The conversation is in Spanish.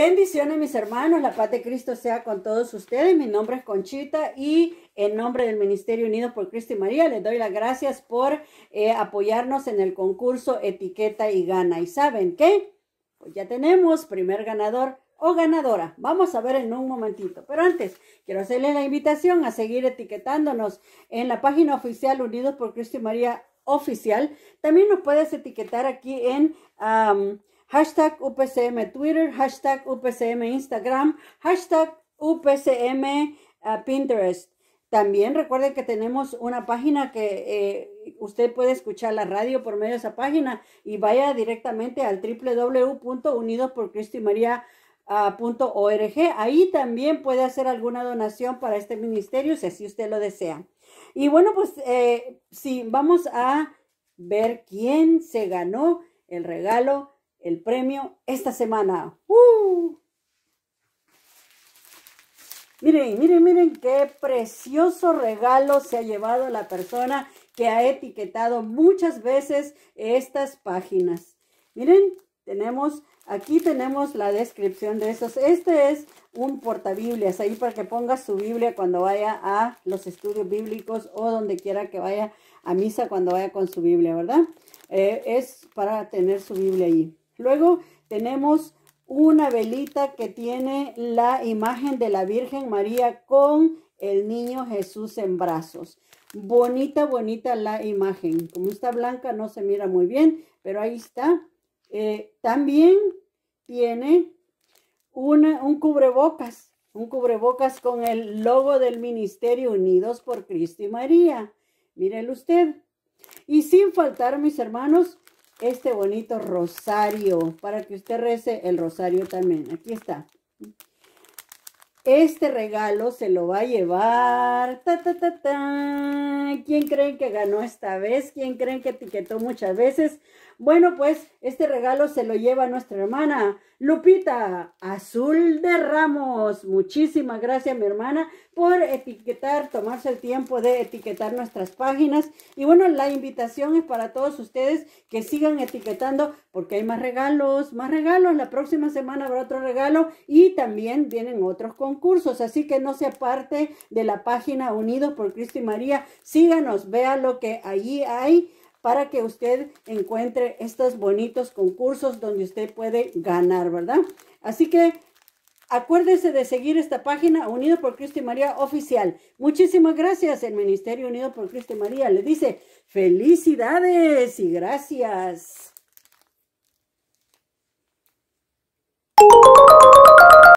Bendiciones mis hermanos, la paz de Cristo sea con todos ustedes. Mi nombre es Conchita y en nombre del Ministerio Unidos por Cristo y María les doy las gracias por eh, apoyarnos en el concurso Etiqueta y Gana. ¿Y saben qué? Pues ya tenemos primer ganador o ganadora. Vamos a ver en un momentito. Pero antes, quiero hacerles la invitación a seguir etiquetándonos en la página oficial Unidos por Cristo y María oficial. También nos puedes etiquetar aquí en hashtag UPCM Twitter, hashtag UPCM Instagram, hashtag UPCM eh, Pinterest. También recuerden que tenemos una página que eh, usted puede escuchar la radio por medio de esa página y vaya directamente al www.unidosporcristoymaria.org. Ah, Ahí también puede hacer alguna donación para este ministerio si así usted lo desea. Y bueno, pues eh, sí, vamos a ver quién se ganó el regalo el premio esta semana. ¡Uh! Miren, miren, miren qué precioso regalo se ha llevado la persona que ha etiquetado muchas veces estas páginas. Miren, tenemos, aquí tenemos la descripción de esos. Este es un portabiblias, ahí para que ponga su Biblia cuando vaya a los estudios bíblicos o donde quiera que vaya a misa cuando vaya con su Biblia, ¿verdad? Eh, es para tener su Biblia ahí. Luego tenemos una velita que tiene la imagen de la Virgen María con el niño Jesús en brazos. Bonita, bonita la imagen. Como está blanca no se mira muy bien, pero ahí está. Eh, también tiene un cubrebocas, un cubrebocas con el logo del Ministerio Unidos por Cristo y María. Mírelo usted. Y sin faltar, mis hermanos, este bonito rosario para que usted rece el rosario también. Aquí está. Este regalo se lo va a llevar. ¿Quién creen que ganó esta vez? ¿Quién creen que etiquetó muchas veces? Bueno, pues este regalo se lo lleva nuestra hermana Lupita Azul de Ramos, muchísimas gracias mi hermana por etiquetar, tomarse el tiempo de etiquetar nuestras páginas. Y bueno, la invitación es para todos ustedes que sigan etiquetando porque hay más regalos, más regalos. La próxima semana habrá otro regalo y también vienen otros concursos. Así que no se aparte de la página Unidos por Cristo y María. Síganos, vea lo que allí hay para que usted encuentre estos bonitos concursos donde usted puede ganar, ¿verdad? Así que Acuérdese de seguir esta página Unido por Cristo María Oficial. Muchísimas gracias. El Ministerio Unido por Cristo María le dice felicidades y gracias.